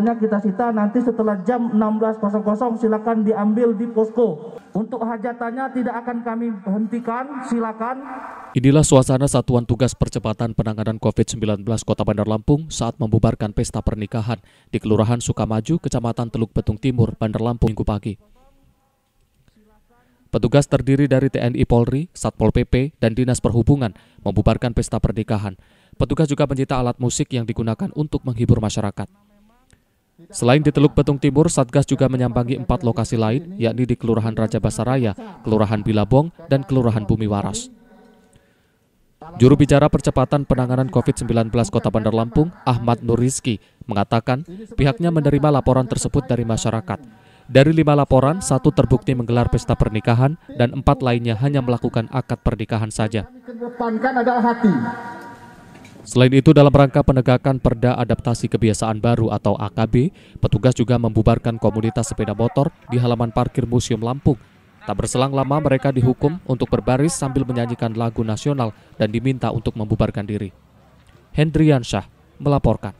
Akhirnya kita sita nanti setelah jam 16.00 silakan diambil di posko. Untuk hajatannya tidak akan kami hentikan, silakan. Inilah suasana Satuan Tugas Percepatan Penanganan COVID-19 Kota Bandar Lampung saat membubarkan pesta pernikahan di Kelurahan Sukamaju, Kecamatan Teluk Betung Timur, Bandar Lampung minggu pagi. Petugas terdiri dari TNI Polri, Satpol PP, dan Dinas Perhubungan membubarkan pesta pernikahan. Petugas juga mencita alat musik yang digunakan untuk menghibur masyarakat. Selain di Teluk Betung Timur, Satgas juga menyambangi empat lokasi lain, yakni di Kelurahan Raja Basaraya, Kelurahan Bilabong, dan Kelurahan Bumi Waras. Juru bicara percepatan penanganan COVID-19 Kota Bandar Lampung, Ahmad Nur Rizki, mengatakan pihaknya menerima laporan tersebut dari masyarakat. Dari lima laporan, satu terbukti menggelar pesta pernikahan dan empat lainnya hanya melakukan akad pernikahan saja. Kedepankan adalah hati, Selain itu, dalam rangka penegakan Perda Adaptasi Kebiasaan Baru atau AKB, petugas juga membubarkan komunitas sepeda motor di halaman parkir Museum Lampung. Tak berselang lama mereka dihukum untuk berbaris sambil menyanyikan lagu nasional dan diminta untuk membubarkan diri. Hendrian Syah melaporkan.